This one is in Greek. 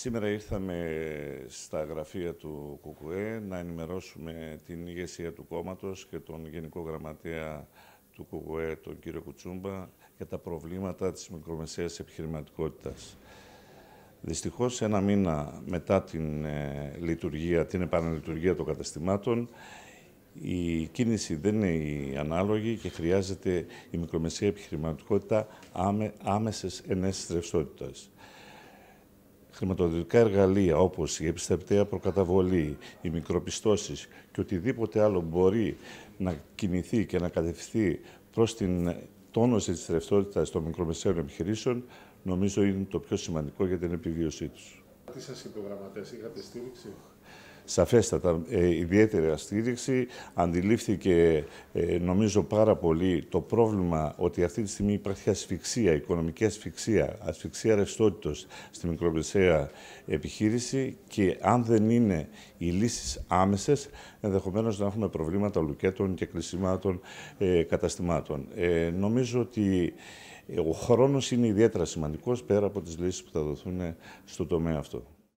Σήμερα ήρθαμε στα γραφεία του ΚΚΕ να ενημερώσουμε την ηγεσία του κόμματος και τον Γενικό Γραμματέα του ΚΚΕ, τον κύριο Κουτσούμπα, για τα προβλήματα της μικρομεσαίας επιχειρηματικότητας. Δυστυχώς, ένα μήνα μετά την, ε, λειτουργία, την επαναλειτουργία των καταστημάτων, η κίνηση δεν είναι η ανάλογη και χρειάζεται η μικρομεσαία επιχειρηματικότητα άμε, άμεσες ενέσεις ρευστότητας χρηματοδοτικά εργαλεία όπως η επιστρεπτέα προκαταβολή, οι μικροπιστώσεις και οτιδήποτε άλλο μπορεί να κινηθεί και να κατευθυνθεί προς την τόνωση της ρευστότητας των μικρομεσαίων επιχειρήσεων νομίζω είναι το πιο σημαντικό για την επιβίωσή τους. Τι σας είπε ο σαφέστατα ε, ιδιαίτερη στήριξη Αντιλήφθηκε, ε, νομίζω, πάρα πολύ το πρόβλημα ότι αυτή τη στιγμή υπάρχει ασφυξία, οικονομική ασφυξία, ασφυξία ρευστότητα στη μικρομεσαία επιχείρηση και αν δεν είναι οι λύσεις άμεσες, ενδεχομένως να έχουμε προβλήματα λουκέτων και κλεισιμάτων ε, καταστημάτων. Ε, νομίζω ότι ο χρόνος είναι ιδιαίτερα σημαντικός πέρα από τις λύσεις που θα δοθούν στο τομέα αυτό.